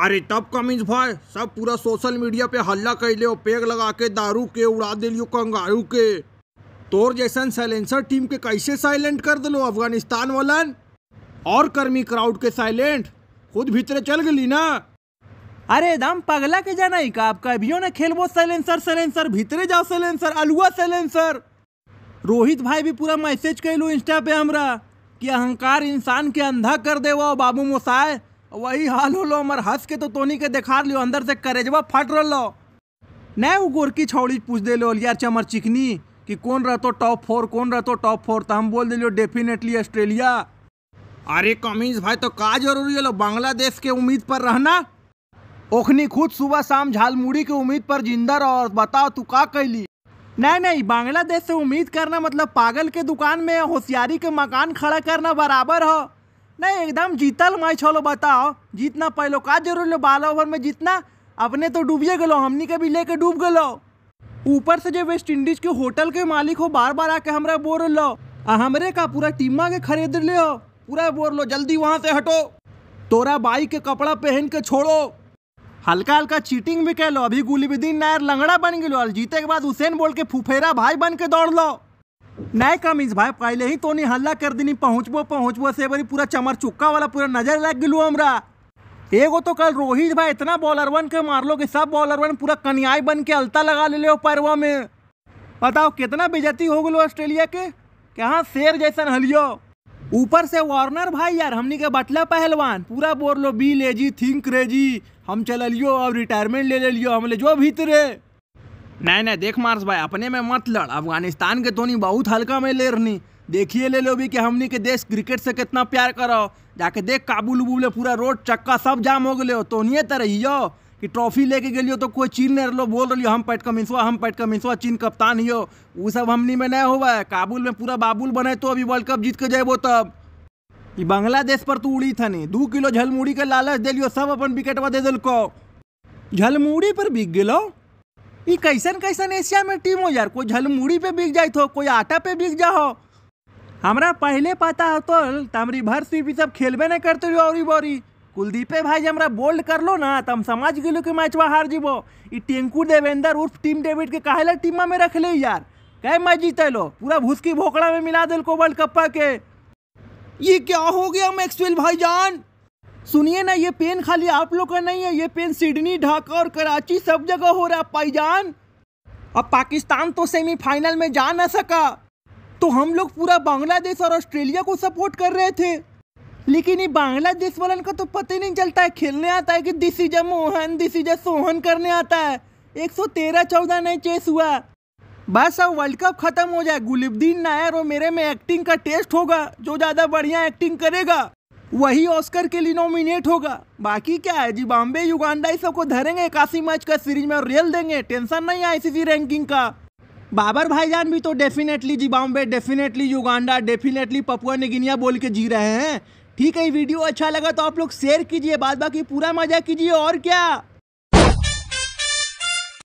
अरे तब कमिंस भाई सब पूरा सोशल मीडिया पे हल्ला कर लियो पेग लगा के दारू के उड़ा दिलियो कंगारू के तोर जैसन साइलेंसर टीम के कैसे साइलेंट कर दिलो अफगानिस्तान वालन और कर्मी क्राउड के साइलेंट खुद भीतरे चल गली ना अरे दम पगला के जाना ही का आपका अभियो ना खेलबो साइलेंसर साइलेंसर भीतरे जाओ साइलेंसर अलुआ साइलेंसर रोहित भाई भी पूरा मैसेज लो इंस्टा पे हमरा कि अहंकार इंसान के अंधा कर देवा बाबू मोसाए वही हाल लो अमर हंस के तो तोनी के देखा लियो अंदर से करेजवा फट रहो न गोरकी छौड़ी पूछ दिलो यार चमर चिकनी कि कौन रहतो टॉप फोर कौन रहतो टॉप फोर तो हम बोल दिलो डेफिनेटली ऑस्ट्रेलिया अरे कमीज भाई तो का जरूरी है लो बांग्लादेश के उम्मीद पर रहना ओखनी खुद सुबह शाम झालमुड़ी के उम्मीद पर जिंदा रहो और बताओ तू का कैली नहीं नहीं बांग्लादेश से उम्मीद करना मतलब पागल के दुकान में होशियारी के मकान खड़ा करना बराबर हो नहीं एकदम जीतल मैच होलो बताओ जीतना पहले का जरूर बारह ओवर में जीतना अपने तो डूबिए गलो हमनी के भी लेके डूब गलो ऊपर से जो वेस्ट इंडीज के होटल के मालिक हो बार बार आके हमरा बोर लो आ हमरे का पूरा टीमा के खरीद ले हो पूरा बोर लो जल्दी वहाँ से हटो तोरा बाई के कपड़ा पहन के छोड़ो हल्का हल्का चीटिंग भी कह लो अभी गुलीबुद्दीन नायर लंगड़ा बन गलो जीते के बाद हुसैन बोल के फुफेरा भाई बन के दौड़ लो नए कमीज भाई पहले ही तो नहीं हल्ला कर दी पहुँचबो पहुँचबो से बड़ी पूरा चमर चुक्का वाला पूरा नजर लग गलो हमरा एगो तो कल रोहित भाई इतना बॉलर वन के मारलो कि सब बॉलर वन पूरा कनियाई बन के अलता लगा ले लो पैरवा में बताओ कितना बेजती हो गलो ऑस्ट्रेलिया के कहाँ शेर जैसन हलियो ऊपर से वार्नर भाई यार हमने के बटला पहलवान पूरा बोल लो बी लेजी थिंक रेजी हम चल लियो अब रिटायरमेंट ले ले लियो हमले जो भीतरे नहीं नहीं देख मार्स भाई अपने में मत लड़ अफगानिस्तान के तो नहीं बहुत हल्का में ले रही देखिए ले लो भी कि हमने के देश क्रिकेट से कितना प्यार करो जाके देख काबुल उबुल पूरा रोड चक्का सब जाम हो गए तो नहीं तो रही हो कि ट्रॉफी लेके गए तो कोई चीन नहीं रहो बोल रही हम पैट कमिंसवा हम पैट कमिंसवा चीन कप्तान ही हो वो सब हमनी में नहीं हुआ है काबुल में पूरा बाबुल बने तो अभी वर्ल्ड कप जीत के जेबो तब ये बांग्लादेश पर तू तो उड़ी थनी दू किलो झलमुड़ी के लालच दिलियो सब अपन विकेटवा दे दिलको झलमुड़ी पर बिक गलो ई कैसन कैसन एशिया में टीम हो यार कोई झलमुड़ी पे बिक जाए तो कोई आटा पे बिक जाओ हमरा हमारा पहले पता हो तो तमरी भर भी सब खेलबे नहीं करते रहो औरी बोरी कुलदीपे भाई हमरा बोल्ड कर लो ना हम समझ गए कि मैच में हार जीबो ये टेंकू देवेंद्र उर्फ टीम डेविड के कहला ला टीमा में रख ले यार कै मैच जीते लो पूरा भूसकी भोकड़ा में मिला दिल को वर्ल्ड कप के ये क्या हो गया मैक्सवेल भाईजान सुनिए ना ये पेन खाली आप लोग का नहीं है ये पेन सिडनी ढाका और कराची सब जगह हो रहा है पाईजान अब पाकिस्तान तो सेमीफाइनल में जा ना सका तो हम लोग पूरा बांग्लादेश और ऑस्ट्रेलिया को सपोर्ट कर रहे थे लेकिन ये बांग्लादेश वालन का तो पता ही नहीं चलता है खेलने आता है कि this is a Mohan this is a Sohan करने आता है एक सौ तेरह चौदह नए चेस हुआ बस अब वर्ल्ड कप ख़त्म हो जाए गुलिबद्दीन नायर और मेरे में एक्टिंग का टेस्ट होगा जो ज़्यादा बढ़िया एक्टिंग करेगा वही ऑस्कर के लिए नॉमिनेट होगा बाकी क्या है जी बॉम्बे युगांडा इस सबको धरेंगे काशी मैच का सीरीज में और देंगे टेंशन नहीं है आईसीसी रैंकिंग का बाबर भाईजान भी तो डेफिनेटली जी Bombay definitely Uganda definitely Papua New Guinea बोल के जी रहे हैं ठीक है वीडियो अच्छा लगा तो आप लोग शेयर कीजिए बाद बाकी पूरा मजा कीजिए और क्या